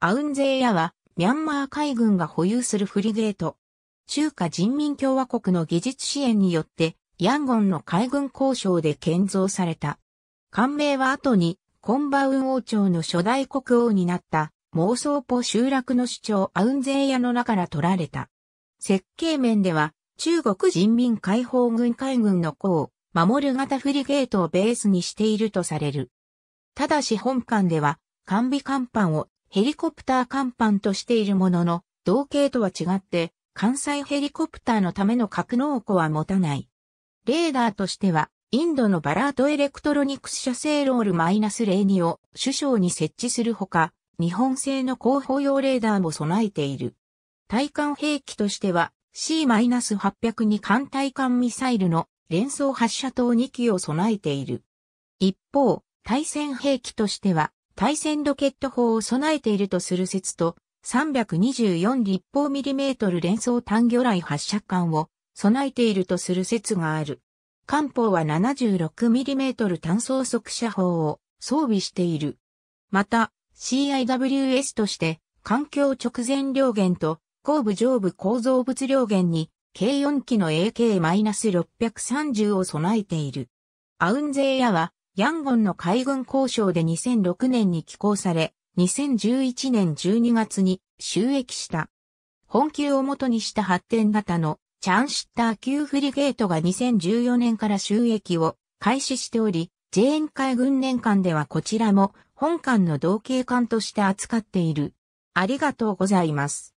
アウンゼーヤは、ミャンマー海軍が保有するフリゲート。中華人民共和国の技術支援によって、ヤンゴンの海軍交渉で建造された。艦名は後に、コンバウン王朝の初代国王になった、妄想ポ集落の主張アウンゼーヤの名から取られた。設計面では、中国人民解放軍海軍のを、守る型フリゲートをベースにしているとされる。ただし本艦では、完備甲板をヘリコプター甲板としているものの、同型とは違って、関西ヘリコプターのための格納庫は持たない。レーダーとしては、インドのバラードエレクトロニクス社製ロール -02 を首相に設置するほか、日本製の広報用レーダーも備えている。対艦兵器としては C-800 に艦対艦ミサイルの連装発射塔2機を備えている。一方、対戦兵器としては対戦ロケット砲を備えているとする説と、324立方ミリメートル連装単魚雷発射管を備えているとする説がある。艦砲は7 6トル単装速射砲を装備している。また、CIWS として、環境直前両弦と、後部上部構造物両弦に、計4機の AK-630 を備えている。アウンゼイヤは、ヤンゴンの海軍交渉で2006年に寄港され、2011年12月に収益した。本級を元にした発展型のチャンシッター級フリゲートが2014年から収益を開始しており、ーン海軍年間ではこちらも本館の同型艦として扱っている。ありがとうございます。